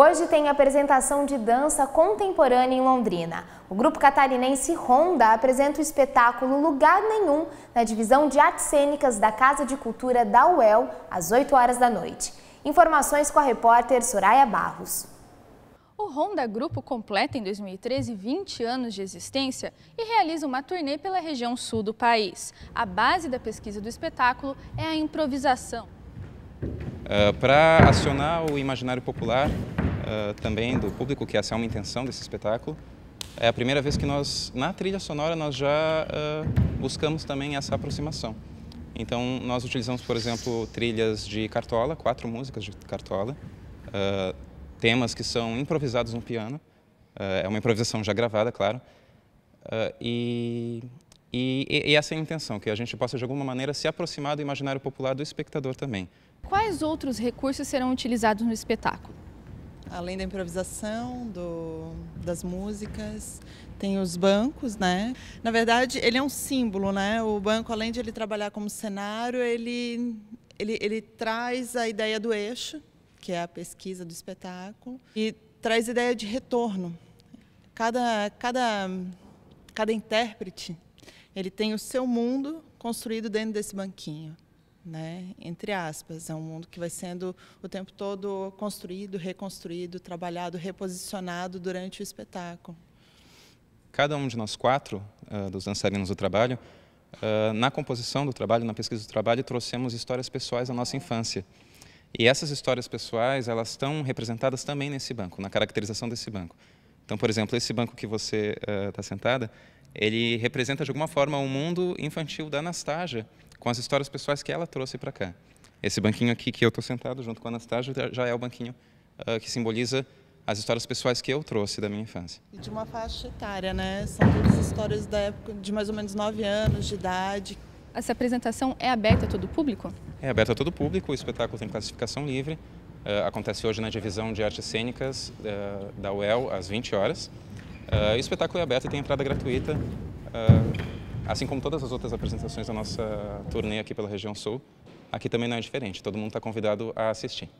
Hoje tem apresentação de dança contemporânea em Londrina. O grupo catarinense Ronda apresenta o espetáculo Lugar Nenhum na divisão de artes cênicas da Casa de Cultura da UEL, às 8 horas da noite. Informações com a repórter Soraya Barros. O Ronda Grupo completa em 2013 20 anos de existência e realiza uma turnê pela região sul do país. A base da pesquisa do espetáculo é a improvisação. Uh, ah, Para acionar o imaginário popular, eh, também do público, que essa é uma intenção desse espetáculo. É a primeira vez que nós, na trilha sonora, nós já uh, buscamos também essa aproximação. Então, nós utilizamos, por exemplo, trilhas de Cartola, quatro músicas de Cartola, uh, temas que são improvisados no piano, é uma improvisação já gravada, claro, e, e, e, essa é a intenção, que a gente possa de alguma maneira se aproximar do imaginário popular do espectador também. Quais outros recursos serão utilizados no espetáculo? além da improvisação, do, das músicas, tem os bancos, né? Na verdade, ele é um símbolo, né? O banco, além de ele trabalhar como cenário, ele, ele, ele traz a ideia do eixo, que é a pesquisa do espetáculo, e traz ideia de retorno. Cada, cada, cada intérprete, ele tem o seu mundo construído dentro desse banquinho né? Entre aspas, é um mundo que vai sendo o tempo todo construído, reconstruído, trabalhado, reposicionado durante o espetáculo. Cada um de nós quatro, uh, dos dançarinos do trabalho, uh, na composição do trabalho, na pesquisa do trabalho, trouxemos histórias pessoais da nossa é. infância. E essas histórias pessoais, elas estão representadas também nesse banco, na caracterização desse banco. Então, por exemplo, esse banco que você está eh, uh, sentada, ele representa de alguma forma o mundo infantil da Anastácia, com as histórias pessoais que ela trouxe para cá. Esse banquinho aqui que eu estou sentado junto com a Anastasia já é o banquinho uh, que simboliza as histórias pessoais que eu trouxe da minha infância. E de uma faixa etária, né? São todas histórias da época de mais ou menos 9 anos de idade. Essa apresentação é aberta a todo público? É aberta a todo público, o espetáculo tem classificação livre. Uh, acontece hoje na divisão de artes cênicas uh, da UEL, às 20 horas. Uh, o espetáculo é aberto e tem entrada gratuita. Assim como todas as outras apresentações da nossa turnê aqui pela região sul, aqui também não é diferente. Todo mundo está convidado a assistir.